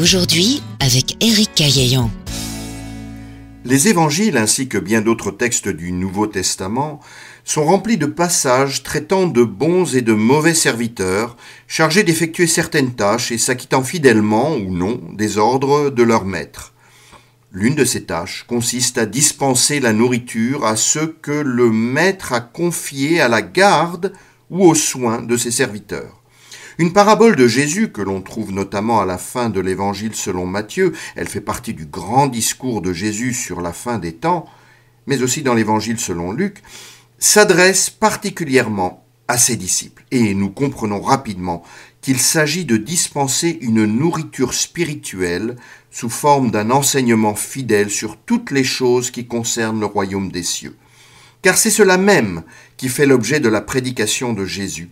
aujourd'hui avec Éric Les évangiles ainsi que bien d'autres textes du Nouveau Testament sont remplis de passages traitant de bons et de mauvais serviteurs chargés d'effectuer certaines tâches et s'acquittant fidèlement ou non des ordres de leur maître. L'une de ces tâches consiste à dispenser la nourriture à ceux que le maître a confiés à la garde ou aux soins de ses serviteurs. Une parabole de Jésus que l'on trouve notamment à la fin de l'évangile selon Matthieu, elle fait partie du grand discours de Jésus sur la fin des temps, mais aussi dans l'évangile selon Luc, s'adresse particulièrement à ses disciples. Et nous comprenons rapidement qu'il s'agit de dispenser une nourriture spirituelle sous forme d'un enseignement fidèle sur toutes les choses qui concernent le royaume des cieux. Car c'est cela même qui fait l'objet de la prédication de Jésus.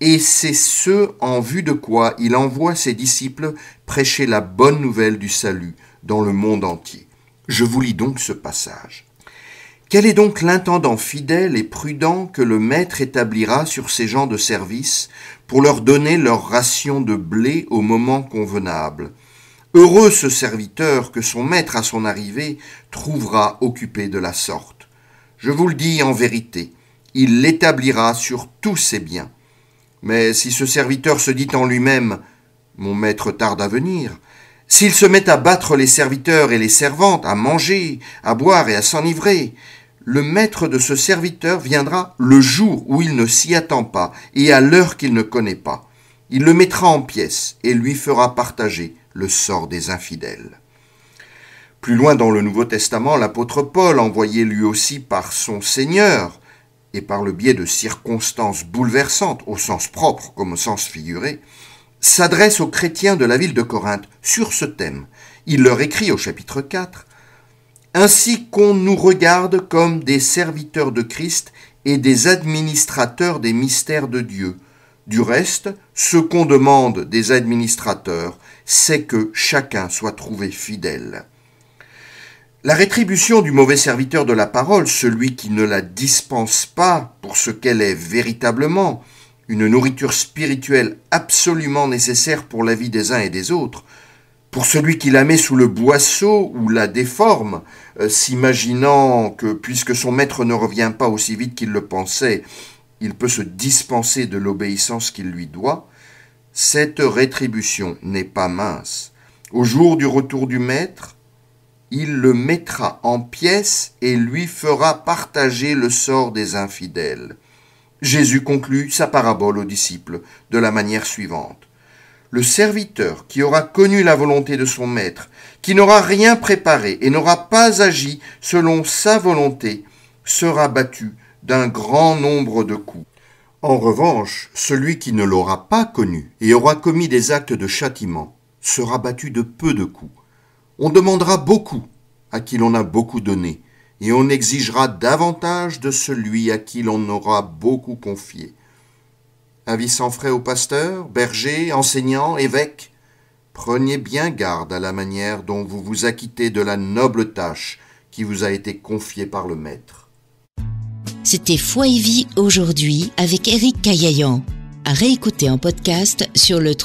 Et c'est ce en vue de quoi il envoie ses disciples prêcher la bonne nouvelle du salut dans le monde entier. Je vous lis donc ce passage. Quel est donc l'intendant fidèle et prudent que le maître établira sur ses gens de service pour leur donner leur ration de blé au moment convenable Heureux ce serviteur que son maître à son arrivée trouvera occupé de la sorte. Je vous le dis en vérité, il l'établira sur tous ses biens. Mais si ce serviteur se dit en lui-même Mon maître tarde à venir, s'il se met à battre les serviteurs et les servantes, à manger, à boire et à s'enivrer, le maître de ce serviteur viendra le jour où il ne s'y attend pas et à l'heure qu'il ne connaît pas. Il le mettra en pièces et lui fera partager le sort des infidèles. Plus loin dans le Nouveau Testament, l'apôtre Paul, envoyé lui aussi par son Seigneur, et par le biais de circonstances bouleversantes, au sens propre comme au sens figuré, s'adresse aux chrétiens de la ville de Corinthe sur ce thème. Il leur écrit au chapitre 4 Ainsi qu'on nous regarde comme des serviteurs de Christ et des administrateurs des mystères de Dieu. Du reste, ce qu'on demande des administrateurs, c'est que chacun soit trouvé fidèle. La rétribution du mauvais serviteur de la parole, celui qui ne la dispense pas pour ce qu'elle est véritablement, une nourriture spirituelle absolument nécessaire pour la vie des uns et des autres, pour celui qui la met sous le boisseau ou la déforme, euh, s'imaginant que puisque son maître ne revient pas aussi vite qu'il le pensait, il peut se dispenser de l'obéissance qu'il lui doit, cette rétribution n'est pas mince. Au jour du retour du maître, il le mettra en pièces et lui fera partager le sort des infidèles. Jésus conclut sa parabole aux disciples de la manière suivante. Le serviteur qui aura connu la volonté de son maître, qui n'aura rien préparé et n'aura pas agi selon sa volonté, sera battu d'un grand nombre de coups. En revanche, celui qui ne l'aura pas connu et aura commis des actes de châtiment sera battu de peu de coups on demandera beaucoup à qui l'on a beaucoup donné, et on exigera davantage de celui à qui l'on aura beaucoup confié. Avis sans frais aux pasteurs, bergers, enseignants, évêques, prenez bien garde à la manière dont vous vous acquittez de la noble tâche qui vous a été confiée par le Maître. C'était Foi et Vie aujourd'hui avec Eric Caillayan. À réécouter en podcast sur le